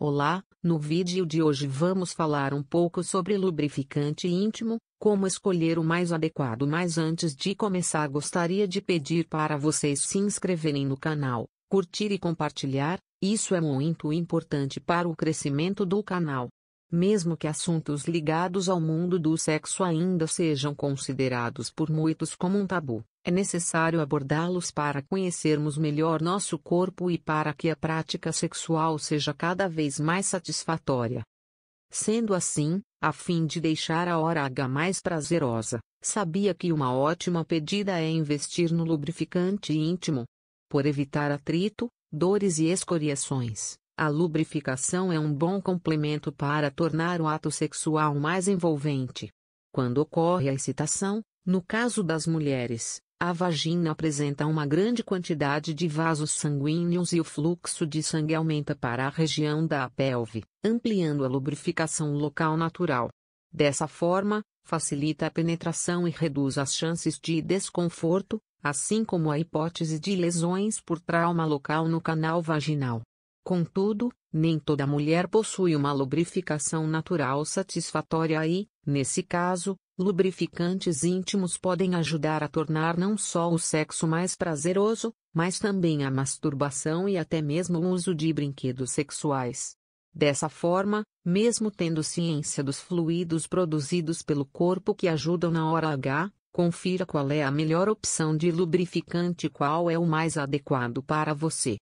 Olá, no vídeo de hoje vamos falar um pouco sobre lubrificante íntimo, como escolher o mais adequado mas antes de começar gostaria de pedir para vocês se inscreverem no canal, curtir e compartilhar, isso é muito importante para o crescimento do canal mesmo que assuntos ligados ao mundo do sexo ainda sejam considerados por muitos como um tabu, é necessário abordá-los para conhecermos melhor nosso corpo e para que a prática sexual seja cada vez mais satisfatória. Sendo assim, a fim de deixar a hora H mais prazerosa, sabia que uma ótima pedida é investir no lubrificante íntimo. Por evitar atrito, dores e escoriações. A lubrificação é um bom complemento para tornar o ato sexual mais envolvente. Quando ocorre a excitação, no caso das mulheres, a vagina apresenta uma grande quantidade de vasos sanguíneos e o fluxo de sangue aumenta para a região da pelve, ampliando a lubrificação local natural. Dessa forma, facilita a penetração e reduz as chances de desconforto, assim como a hipótese de lesões por trauma local no canal vaginal. Contudo, nem toda mulher possui uma lubrificação natural satisfatória e, nesse caso, lubrificantes íntimos podem ajudar a tornar não só o sexo mais prazeroso, mas também a masturbação e até mesmo o uso de brinquedos sexuais. Dessa forma, mesmo tendo ciência dos fluidos produzidos pelo corpo que ajudam na hora H, confira qual é a melhor opção de lubrificante e qual é o mais adequado para você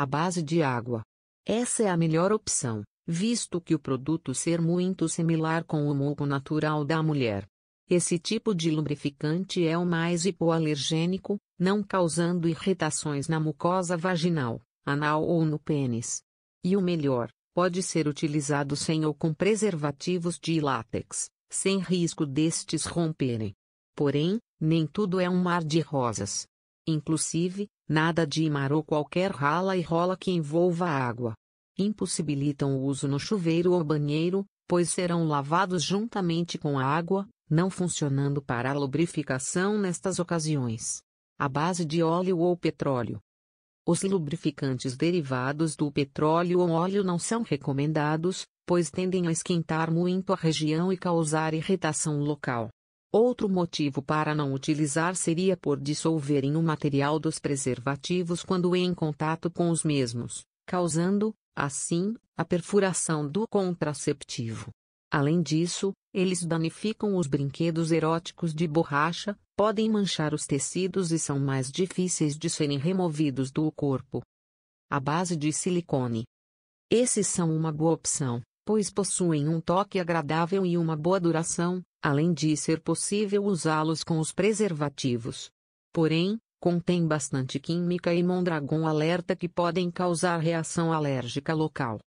à base de água. Essa é a melhor opção, visto que o produto ser muito similar com o muco natural da mulher. Esse tipo de lubrificante é o mais hipoalergênico, não causando irritações na mucosa vaginal, anal ou no pênis. E o melhor, pode ser utilizado sem ou com preservativos de látex, sem risco destes romperem. Porém, nem tudo é um mar de rosas. Inclusive, nada de imar ou qualquer rala e rola que envolva água. Impossibilitam o uso no chuveiro ou banheiro, pois serão lavados juntamente com a água, não funcionando para a lubrificação nestas ocasiões. A base de óleo ou petróleo. Os lubrificantes derivados do petróleo ou óleo não são recomendados, pois tendem a esquentar muito a região e causar irritação local. Outro motivo para não utilizar seria por dissolverem o material dos preservativos quando em contato com os mesmos, causando, assim, a perfuração do contraceptivo. Além disso, eles danificam os brinquedos eróticos de borracha, podem manchar os tecidos e são mais difíceis de serem removidos do corpo. A base de silicone. Esses são uma boa opção, pois possuem um toque agradável e uma boa duração, além de ser possível usá-los com os preservativos. Porém, contém bastante química e Mondragon alerta que podem causar reação alérgica local.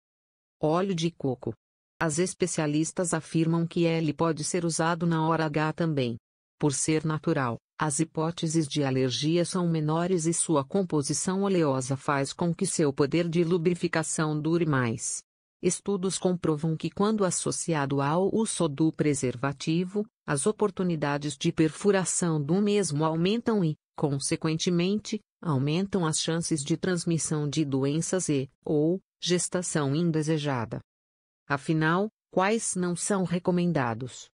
Óleo de coco. As especialistas afirmam que ele pode ser usado na hora H também. Por ser natural, as hipóteses de alergia são menores e sua composição oleosa faz com que seu poder de lubrificação dure mais. Estudos comprovam que quando associado ao uso do preservativo, as oportunidades de perfuração do mesmo aumentam e, consequentemente, aumentam as chances de transmissão de doenças e, ou, gestação indesejada. Afinal, quais não são recomendados?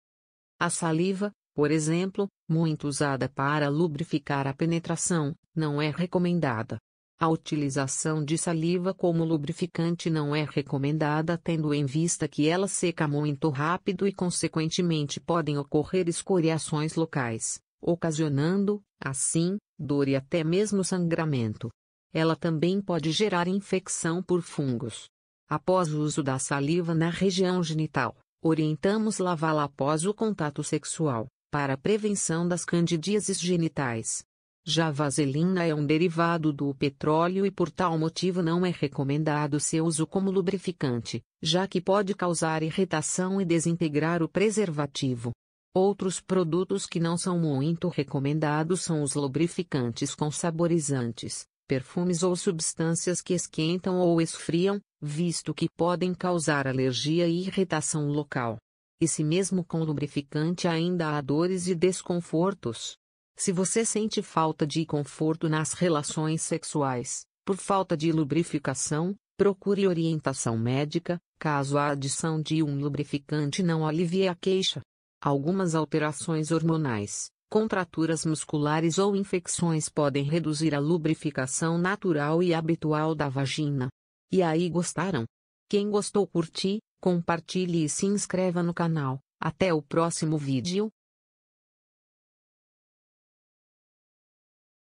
A saliva, por exemplo, muito usada para lubrificar a penetração, não é recomendada, a utilização de saliva como lubrificante não é recomendada, tendo em vista que ela seca muito rápido e, consequentemente, podem ocorrer escoriações locais, ocasionando, assim, dor e até mesmo sangramento. Ela também pode gerar infecção por fungos. Após o uso da saliva na região genital, orientamos lavá-la após o contato sexual, para a prevenção das candidíases genitais. Já vaselina é um derivado do petróleo e por tal motivo não é recomendado seu uso como lubrificante, já que pode causar irritação e desintegrar o preservativo. Outros produtos que não são muito recomendados são os lubrificantes com saborizantes, perfumes ou substâncias que esquentam ou esfriam, visto que podem causar alergia e irritação local. E se mesmo com lubrificante ainda há dores e desconfortos, se você sente falta de conforto nas relações sexuais, por falta de lubrificação, procure orientação médica, caso a adição de um lubrificante não alivie a queixa. Algumas alterações hormonais, contraturas musculares ou infecções podem reduzir a lubrificação natural e habitual da vagina. E aí gostaram? Quem gostou curti, compartilhe e se inscreva no canal. Até o próximo vídeo.